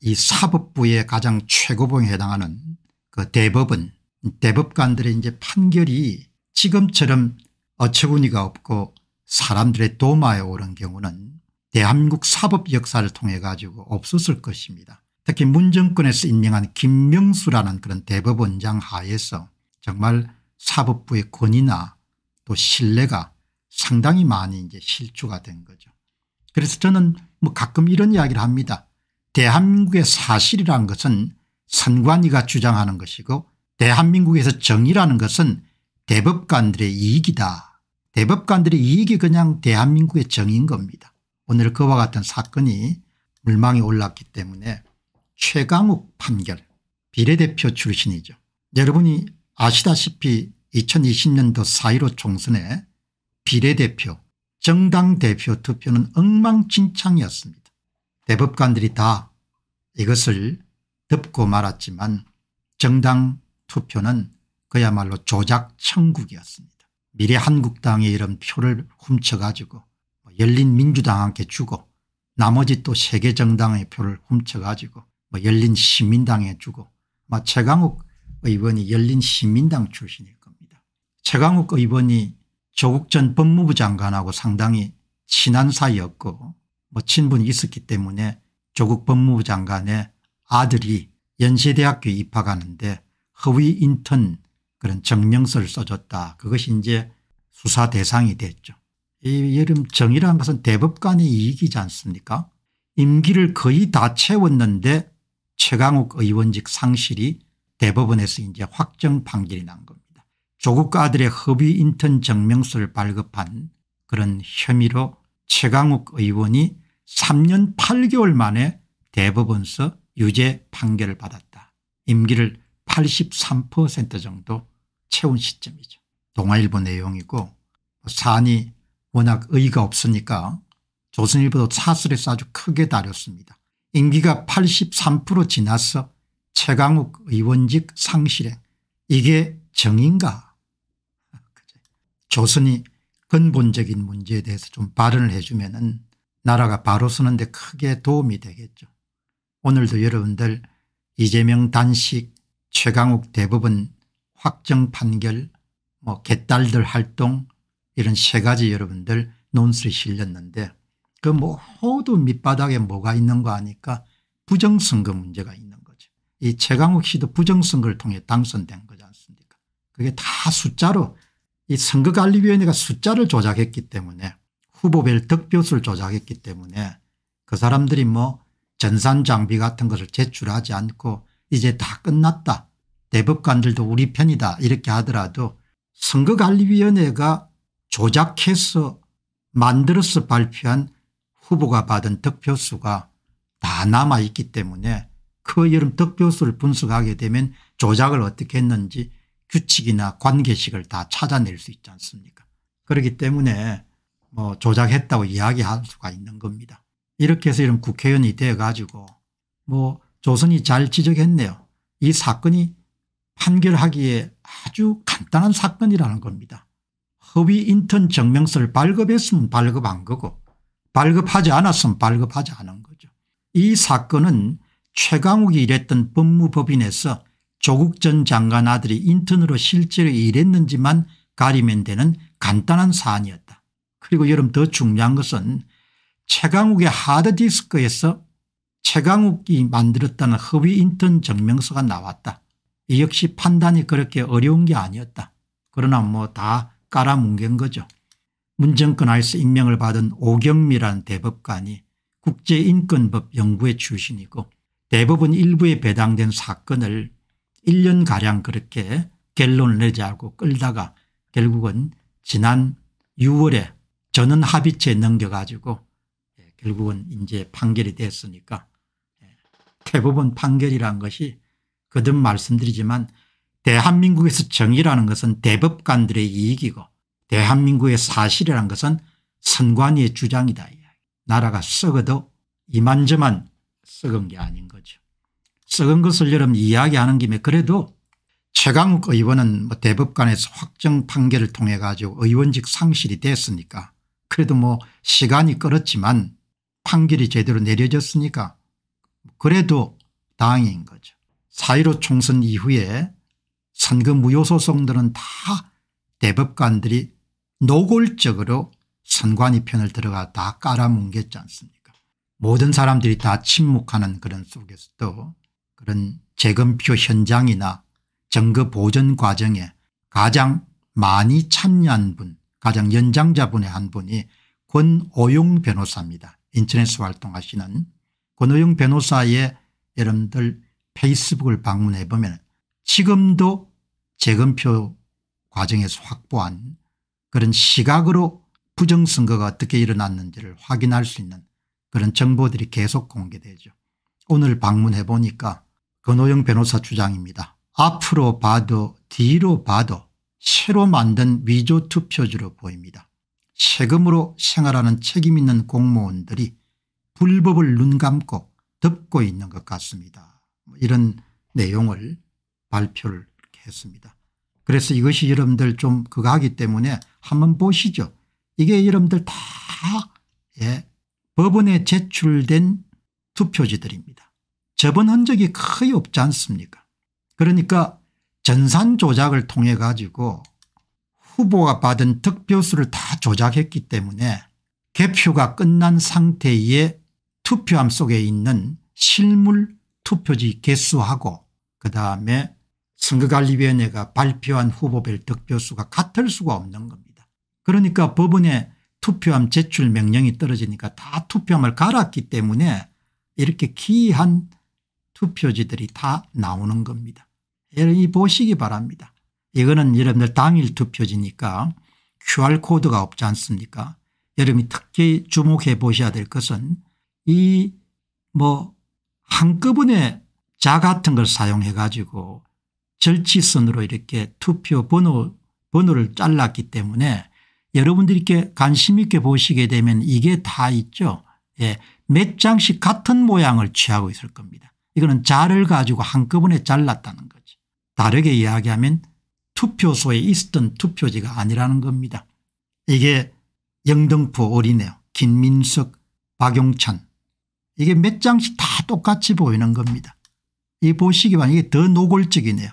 이 사법부의 가장 최고봉에 해당하는 그 대법원 대법관들의 이제 판결이 지금처럼 어처구니가 없고 사람들의 도마에 오른 경우는 대한민국 사법 역사를 통해 가지고 없었을 것입니다. 특히 문정권에서 임명한 김명수라는 그런 대법원장 하에서 정말 사법부의 권위나 또 신뢰가 상당히 많이 이제 실추가 된 거죠. 그래서 저는 뭐 가끔 이런 이야기를 합니다. 대한민국의 사실이라는 것은 선관위가 주장하는 것이고 대한민국에서 정의라는 것은 대법관들의 이익이다. 대법관들의 이익이 그냥 대한민국의 정의인 겁니다. 오늘 그와 같은 사건이 물망에 올랐기 때문에 최강욱 판결 비례대표 출신이죠. 여러분이 아시다시피 2020년도 4.15 총선에 비례대표 정당 대표 투표는 엉망진창이었습니다. 대법관들이 다 이것을 덮고 말았지만 정당 투표는 그야말로 조작 천국이었습니다. 미래 한국당의 이런 표를 훔쳐가지고 뭐 열린 민주당한테 주고 나머지 또 세계 정당의 표를 훔쳐가지고 뭐 열린 시민당에 주고 뭐 최강욱 의원이 열린 시민당 출신일 겁니다. 최강욱 의원이 조국 전 법무부 장관하고 상당히 친한 사이였고 친분이 있었기 때문에 조국 법무부 장관의 아들이 연세대학교에 입학하는데 허위 인턴 그런 증명서를 써줬다. 그것이 이제 수사 대상이 됐죠. 이 여름 정의라는 것은 대법관의 이익이지 않습니까 임기를 거의 다 채웠는데 최강욱 의원직 상실이 대법원에서 이제 확정 판결이 난 겁니다. 조국 아들의 허위 인턴 증명서를 발급한 그런 혐의로 최강욱 의원이 3년 8개월 만에 대법원서 유죄 판결을 받았다. 임기를 83% 정도 채운 시점이죠. 동아일보 내용이고 뭐 사안이 워낙 의의가 없으니까 조선일보도 사설에서 아주 크게 다뤘습니다. 임기가 83% 지나서 최강욱 의원직 상실행 이게 정인가 조선이 근본적인 문제에 대해서 좀 발언을 해주면 나라가 바로 서는데 크게 도움이 되겠죠. 오늘도 여러분들 이재명 단식 최강욱 대법원 확정 판결 뭐 개딸들 활동 이런 세 가지 여러분들 논술이 실렸는데 그 모두 밑바닥에 뭐가 있는 거 아니까 부정선거 문제가 있는 거죠. 이 최강욱 씨도 부정선거를 통해 당선된 거지 않습니까 그게 다 숫자로 이 선거관리위원회가 숫자를 조작했기 때문에 후보별 득표수를 조작했기 때문에 그 사람들이 뭐 전산 장비 같은 것을 제출하지 않고 이제 다 끝났다. 대법관들도 우리 편이다 이렇게 하더라도 선거관리위원회가 조작해서 만들어서 발표한 후보가 받은 득표수가 다 남아있기 때문에 그 여름 득표수를 분석하게 되면 조작을 어떻게 했는지 규칙이나 관계식을 다 찾아낼 수 있지 않습니까 그렇기 때문에 뭐 조작했다고 이야기할 수가 있는 겁니다. 이렇게 해서 이런 국회의원이 되어 가지고 뭐 조선이 잘 지적했네요. 이 사건이 판결하기에 아주 간단한 사건이라는 겁니다. 허위 인턴 증명서를 발급했으면 발급한 거고 발급하지 않았으면 발급하지 않은 거죠. 이 사건은 최강욱이 일했던 법무법인에서 조국 전 장관 아들이 인턴으로 실제로 일했는지만 가리면 되는 간단한 사안이었다. 그리고 여러분 더 중요한 것은 최강욱의 하드디스크에서 최강욱이 만들었다는 허위 인턴 증명서가 나왔다. 이 역시 판단이 그렇게 어려운 게 아니었다. 그러나 뭐 다 깔아뭉갠 거죠. 문정권 하에서 임명을 받은 오경미라는 대법관이 국제인권법 연구회 출신이고 대법원 일부에 배당된 사건을 1년가량 그렇게 결론을 내지 않고 끌다가 결국은 지난 6월에 저는 합의체에 넘겨가지고 예, 결국은 이제 판결이 됐으니까 예, 대법원 판결이란 것이 거듭 말씀드리지만 대한민국에서 정의라는 것은 대법관들의 이익이고 대한민국의 사실이란 것은 선관위의 주장이다. 나라가 썩어도 이만저만 썩은 게 아닌 거죠. 썩은 것을 여러분 이야기하는 김에 그래도 최강욱 의원은 뭐 대법관에서 확정 판결을 통해 가지고 의원직 상실이 됐으니까 그래도 뭐 시간이 끌었지만 판결이 제대로 내려졌으니까 그래도 다행인 거죠. 4.15 총선 이후에 선거 무효소송들은 다 대법관들이 노골적으로 선관위 편을 들어가 다 깔아뭉갰지 않습니까 모든 사람들이 다 침묵하는 그런 속에서도 그런 재검표 현장이나 증거 보존 과정에 가장 많이 참여한 분 가장 연장자분의 한 분이 권오용 변호사입니다. 인천에서 활동하시는 권오용 변호사의 여러분들 페이스북을 방문해 보면 지금도 재검표 과정에서 확보한 그런 시각으로 부정선거가 어떻게 일어났는지를 확인할 수 있는 그런 정보들이 계속 공개되죠. 오늘 방문해 보니까 권오영 변호사 주장입니다. 앞으로 봐도 뒤로 봐도 새로 만든 위조 투표지로 보입니다. 세금으로 생활하는 책임 있는 공무원들이 불법을 눈 감고 덮고 있는 것 같습니다. 뭐 이런 내용을 발표를 했습니다. 그래서 이것이 여러분들 좀 그거 하기 때문에 한번 보시죠. 이게 여러분들 다 예, 법원에 제출된 투표지들입니다. 저번 흔적이 거의 없지 않습니까 그러니까 전산 조작을 통해 가지고 후보가 받은 득표수를 다 조작했기 때문에 개표가 끝난 상태의 투표함 속에 있는 실물 투표지 개수하고 그다음에 선거관리위원회가 발표한 후보별 득표수가 같을 수가 없는 겁니다. 그러니까 법원에 투표함 제출 명령이 떨어지니까 다 투표함을 갈았기 때문에 이렇게 기이한 투표지들이 다 나오는 겁니다. 이 보시기 바랍니다. 이거는 여러분들 당일 투표지니까 QR코드가 없지 않습니까 여러분이 특히 주목해 보셔야 될 것은 이 뭐 한꺼번에 자 같은 걸 사용해 가지고 절치선으로 이렇게 투표 번호 번호를 잘랐기 때문에 여러분들이 이렇게 관심 있게 보시게 되면 이게 다 있죠. 예, 몇 장씩 같은 모양을 취하고 있을 겁니다. 이거는 자를 가지고 한꺼번에 잘랐다는 거. 다르게 이야기하면 투표소에 있었던 투표지가 아니라는 겁니다. 이게 영등포 어린애요. 김민석, 박용찬 이게 몇 장씩 다 똑같이 보이는 겁니다. 이 보시기 만 이게 더 노골적이네요.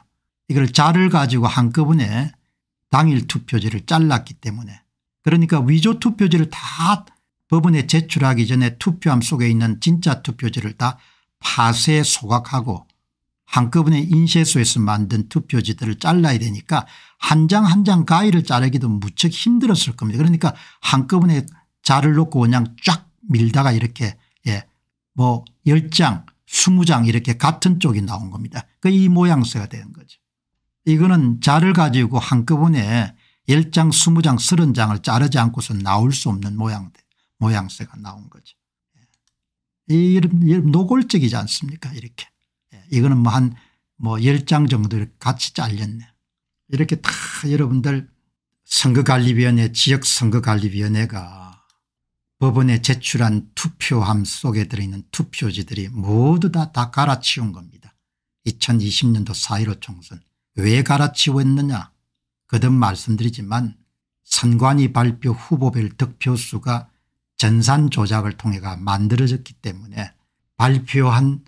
이걸 자를 가지고 한꺼번에 당일 투표지를 잘랐기 때문에 그러니까 위조 투표지를 다 법원에 제출하기 전에 투표함 속에 있는 진짜 투표지를 다 파쇄 소각하고 한꺼번에 인쇄소에서 만든 투표지들을 잘라야 되니까 한 장 한 장 가위를 자르기도 무척 힘들었을 겁니다. 그러니까 한꺼번에 자를 놓고 그냥 쫙 밀다가 이렇게 예뭐 10장 20장 이렇게 같은 쪽이 나온 겁니다. 그 이 모양새가 되는 거죠. 이거는 자를 가지고 한꺼번에 10장 20장 30장을 자르지 않고서 나올 수 없는 모양대, 모양새가 나온 거죠. 예. 이 노골적이지 않습니까 이렇게. 이거는 뭐 한뭐 10장 뭐 정도 같이 잘렸네. 이렇게 다 여러분들 선거관리위원회 지역선거관리위원회가 법원에 제출한 투표함 속에 들어있는 투표지들이 모두 다, 다 갈아치운 겁니다. 2020년도 4.15 총선 왜 갈아치웠느냐 거듭 말씀드리지만 선관위 발표 후보별 득표수가 전산 조작을 통해가 만들어졌기 때문에 발표한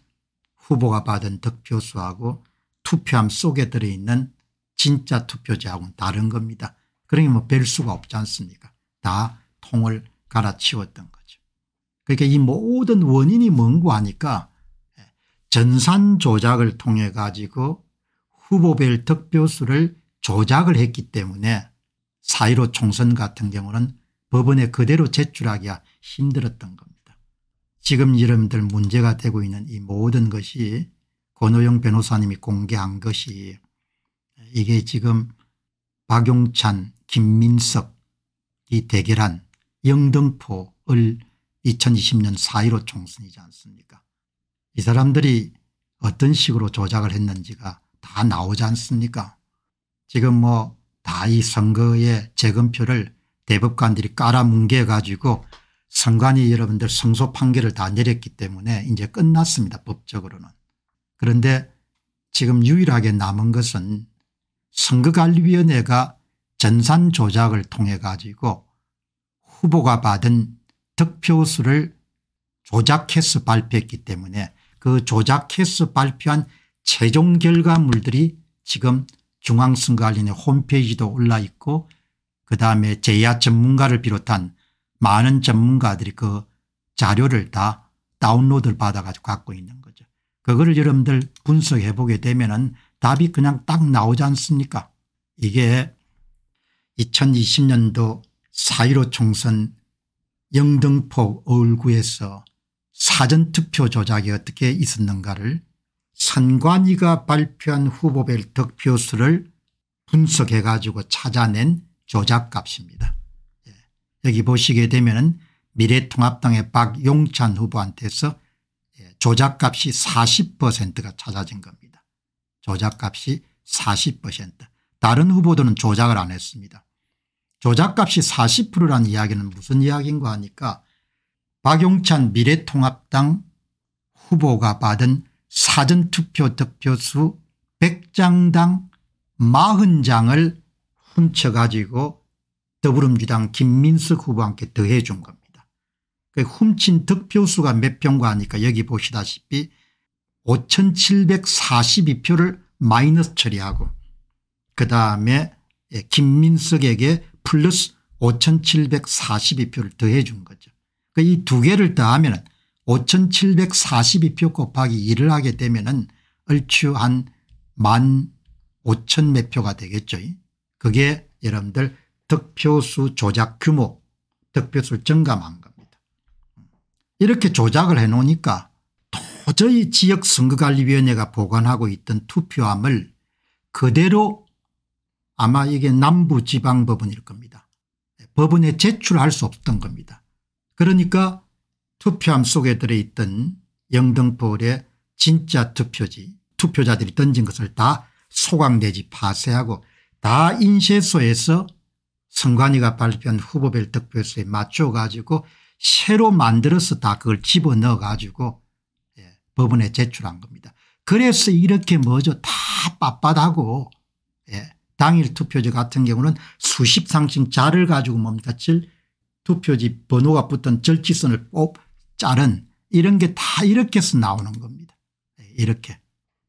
후보가 받은 득표수하고 투표함 속에 들어있는 진짜 투표자하고는 다른 겁니다. 그러니 뭐별 수가 없지 않습니까 다 통을 갈아치웠던 거죠. 그러니까 이 모든 원인이 뭔고 하니까 전산 조작을 통해 가지고 후보별 득표수를 조작을 했기 때문에 사1로 총선 같은 경우는 법원에 그대로 제출하기가 힘들었던 겁니다. 지금 여러분들 문제가 되고 있는 이 모든 것이 권호영 변호사님이 공개한 것이 이게 지금 박용찬 김민석 이 대결한 영등포을 2020년 4.15 총선이지 않습니까 이 사람들이 어떤 식으로 조작을 했는지가 다 나오지 않습니까 지금 뭐 다 이 선거의 재검표를 대법관들이 깔아뭉개 가지고 선관위 여러분들 성소 판결을 다 내렸기 때문에 이제 끝났습니다 법적으로는. 그런데 지금 유일하게 남은 것은 선거관리위원회가 전산 조작을 통해 가지고 후보가 받은 득표수를 조작해서 발표했기 때문에 그 조작해서 발표한 최종 결과물들이 지금 중앙선거관리위 홈페이지도 올라 있고 그다음에 제야 전문가를 비롯한 많은 전문가들이 그 자료를 다 다운로드를 받아가지고 갖고 있는 거죠. 그거를 여러분들 분석해 보게 되면 은 답이 그냥 딱 나오지 않습니까 이게 2020년도 4.15 총선 영등포 어구에서 사전투표 조작이 어떻게 있었는가를 선관위가 발표한 후보별 득표수를 분석해 가지고 찾아낸 조작값입니다. 여기 보시게 되면 미래통합당의 박용찬 후보한테서 예, 조작값이 40%가 찾아진 겁니다. 조작값이 40% 다른 후보들은 조작을 안 했습니다. 조작값이 40%라는 이야기는 무슨 이야기인가 하니까 박용찬 미래통합당 후보가 받은 사전투표 득표수 100장당 40장을 훔쳐가지고 더불어민주당 김민석 후보와 함께 더해 준 겁니다. 그 훔친 득표수가 몇 표인가 하니까 여기 보시다시피 5742표를 마이너스 처리하고 그다음에 예, 김민석에게 플러스 5742표를 더해 준 거죠. 그 이두 개를 더하면 5742표 곱하기 2를 하게 되면 은 얼추 한만 5천 몇 표가 되겠죠. 그게 여러분들 득표수 조작 규모 득표수 증감한 겁니다. 이렇게 조작을 해놓으니까 도저히 지역선거관리위원회가 보관하고 있던 투표함을 그대로 아마 이게 남부지방법원일 겁니다. 법원에 제출할 수 없던 겁니다. 그러니까 투표함 속에 들어있던 영등포의 진짜 투표지 투표자들이 던진 것을 다 소각 내지 파쇄하고 다 인쇄소에서 선관위가 발표한 후보별 득표수에 맞춰 가지고 새로 만들어서 다 그걸 집어넣어 가지고 예, 법원에 제출한 겁니다. 그래서 이렇게 뭐죠 다 빳빳하고 예, 당일 투표지 같은 경우는 수십 상층 자를 가지고 뭡니까 질 투표지 번호가 붙은 절지선을 뽑 자른 이런 게 다 이렇게 해서 나오는 겁니다. 예, 이렇게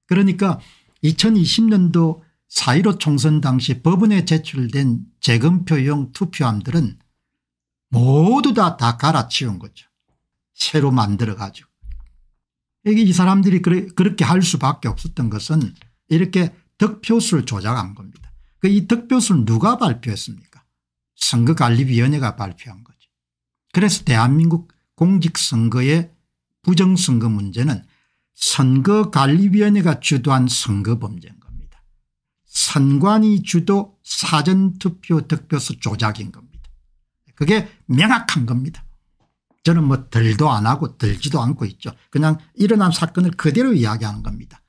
그러니까 2020년도 4.15 총선 당시 법원에 제출된 재검표용 투표함들은 모두 다, 다 갈아치운 거죠. 새로 만들어 가지고. 이게 이 사람들이 그래, 그렇게 할 수밖에 없었던 것은 이렇게 득표수를 조작한 겁니다. 그 이 득표수를 누가 발표했습니까? 선거관리위원회가 발표한 거죠. 그래서 대한민국 공직선거의 부정선거 문제는 선거관리위원회가 주도한 선거범죄인 거니다 선관위 주도 사전투표 득표수 조작인 겁니다. 그게 명확한 겁니다. 저는 뭐 들도 안 하고 들지도 않고 있죠. 그냥 일어난 사건을 그대로 이야기하는 겁니다.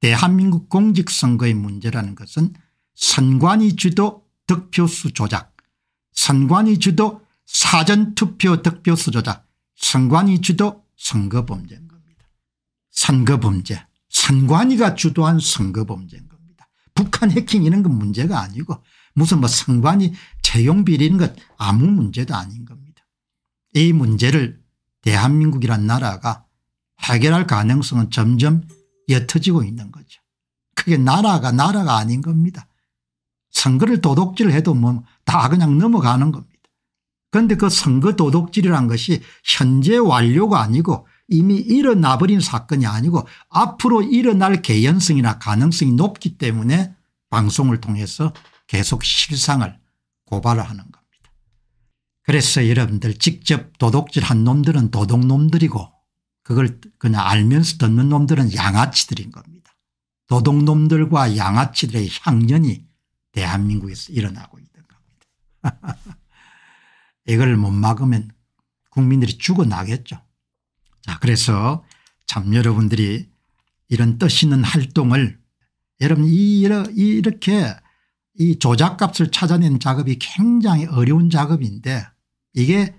대한민국 공직선거의 문제라는 것은 선관위 주도 득표수 조작 선관위 주도 사전투표 득표수 조작 선관위 주도 선거범죄인 겁니다. 선거범죄 선관위가 주도한 선거범죄인 겁니다. 북한 해킹 이런 건 문제가 아니고 무슨 뭐 선관위 채용 비리 이런 것 아무 문제도 아닌 겁니다. 이 문제를 대한민국이란 나라가 해결할 가능성은 점점 옅어지고 있는 거죠. 그게 나라가 나라가 아닌 겁니다. 선거를 도둑질해도 뭐 다 그냥 넘어가는 겁니다. 그런데 그 선거 도둑질이란 것이 현재 완료가 아니고 이미 일어나버린 사건이 아니고 앞으로 일어날 개연성이나 가능성이 높기 때문에 방송을 통해서 계속 실상을 고발하는 겁니다. 그래서 여러분들 직접 도둑질한 놈들은 도둑놈들이고 그걸 그냥 알면서 듣는 놈들은 양아치들인 겁니다. 도둑놈들과 양아치들의 향연이 대한민국에서 일어나고 있는 겁니다. 이걸 못 막으면 국민들이 죽어나겠죠. 자 그래서 참 여러분들이 이런 뜻 있는 활동을 여러분 이, 이렇게 이 조작값을 찾아낸 작업이 굉장히 어려운 작업인데 이게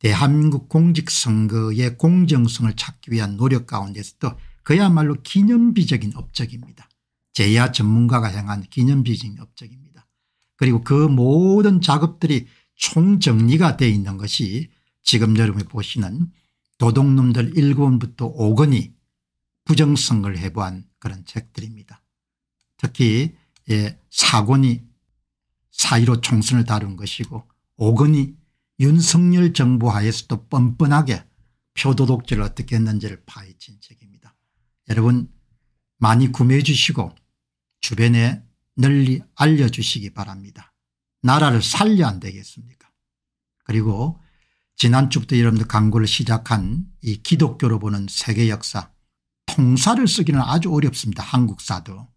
대한민국 공직선거의 공정성을 찾기 위한 노력 가운데서도 그야말로 기념비적인 업적입니다. 제야 전문가가 향한 기념비적인 업적입니다. 그리고 그 모든 작업들이 총정리가 되어 있는 것이 지금 여러분이 보시는 도둑놈들 1권부터 5권이 부정성을 해부한 그런 책들입니다. 특히 예, 4권이 4.15 총선을 다룬 것이고 5권이 윤석열 정부 하에서도 뻔뻔하게 표도독질를 어떻게 했는지를 파헤친 책입니다. 여러분 많이 구매해 주시고 주변에 널리 알려주시기 바랍니다. 나라를 살려 안 되겠습니까 그리고 지난주부터 여러분들 강구를 시작한 이 기독교로 보는 세계 역사 통사를 쓰기는 아주 어렵습니다. 한국사도.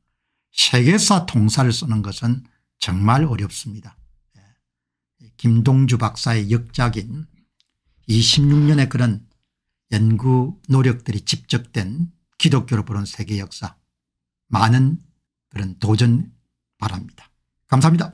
세계사 통사를 쓰는 것은 정말 어렵습니다. 예. 김동주 박사의 역작인 26년의 그런 연구 노력들이 집적된 기독교로 보는 세계 역사 많은 그런 도전 바랍니다. 감사합니다.